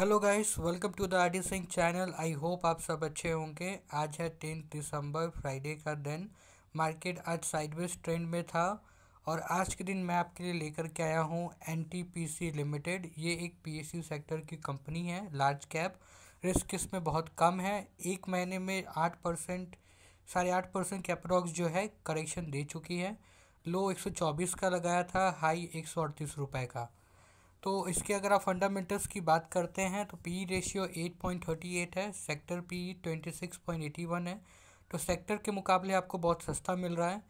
hello guys welcome to the artist Singh channel I hope आप सब अच्छे होंगे आज है टेंथ दिसंबर फ्राइडे का दिन मार्केट आज साइडवेज ट्रेंड में था और आज के दिन मैं आपके लिए लेकर के आया हूँ एन लिमिटेड ये एक पी सेक्टर की कंपनी है लार्ज कैप रिस्क इसमें बहुत कम है एक महीने में आठ परसेंट साढ़े आठ परसेंट कैपरॉक्स जो है करेक्शन दे चुकी है लो एक का लगाया था हाई एक रुपए का तो इसके अगर आप फंडामेंटल्स की बात करते हैं तो P ratio eight point thirty eight है sector P twenty six point eighty one है तो सेक्टर के मुकाबले आपको बहुत सस्ता मिल रहा है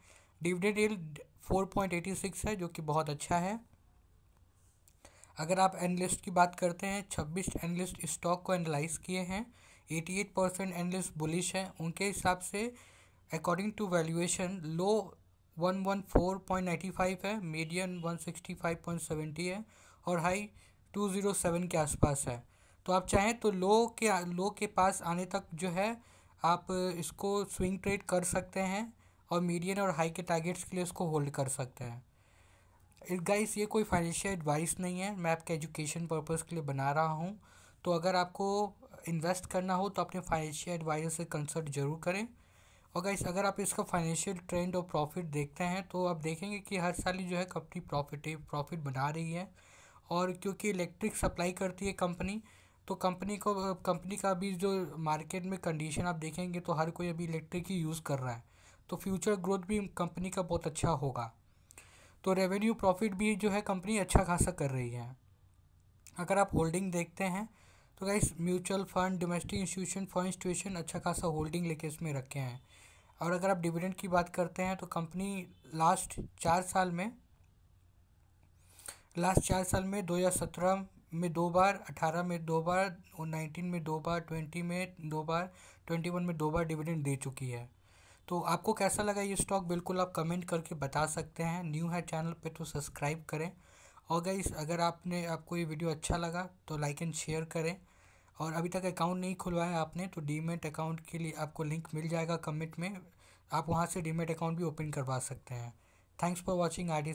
डिविडेंड एटी सिक्स है जो कि बहुत अच्छा है अगर आप एनलिस्ट की बात करते हैं छब्बीस एनलिस्ट स्टॉक को एनालाइज किए हैं eighty eight percent analyst bullish हैं उनके हिसाब से according to valuation low one one four point five है medium one sixty five point seventy है और हाई 207 के आसपास है तो आप चाहें तो लो के लो के पास आने तक जो है आप इसको स्विंग ट्रेड कर सकते हैं और मीडियन और हाई के टारगेट्स के लिए इसको होल्ड कर सकते हैं गाइस ये कोई फाइनेंशियल एडवाइस नहीं है मैं आपके एजुकेशन पर्पज़ के लिए बना रहा हूँ तो अगर आपको इन्वेस्ट करना हो तो अपने फाइनेंशियल एडवाइजर से कंसल्ट जरूर करें और गाइस अगर आप इसका फाइनेंशियल ट्रेंड और प्रॉफिट देखते हैं तो आप देखेंगे कि हर साल ही जो है कंपनी प्रॉफिट प्रॉफिट बना रही है और क्योंकि इलेक्ट्रिक सप्लाई करती है कंपनी तो कंपनी को कंपनी का अभी जो मार्केट में कंडीशन आप देखेंगे तो हर कोई अभी इलेक्ट्रिक ही यूज़ कर रहा है तो फ्यूचर ग्रोथ भी कंपनी का बहुत अच्छा होगा तो रेवेन्यू प्रॉफिट भी जो है कंपनी अच्छा खासा कर रही है अगर आप होल्डिंग देखते हैं तो guys mutual fund domestic institution for institution अच्छा खासा होल्डिंग लेके इसमें रखे हैं और अगर आप डिविडेंड की बात करते हैं तो कंपनी लास्ट चार साल में लास्ट चार साल में दो हजार सत्रह में दो बार अठारह में दो बार और नाइनटीन में दो बार ट्वेंटी में दो बार ट्वेंटी वन में दो बार डिविडेंड दे चुकी है तो आपको कैसा लगा ये स्टॉक बिल्कुल आप कमेंट करके बता सकते हैं न्यू है चैनल पे तो सब्सक्राइब करें और गाइस अगर आपने आपको ये वीडियो अच्छा लगा तो लाइक एंड शेयर करें और अभी तक अकाउंट नहीं खुलवाया आपने तो डीमेट अकाउंट के लिए आपको लिंक मिल जाएगा कमेंट में आप वहाँ से डीमेट अकाउंट भी ओपन करवा सकते हैं थैंक्स फॉर वॉचिंग आई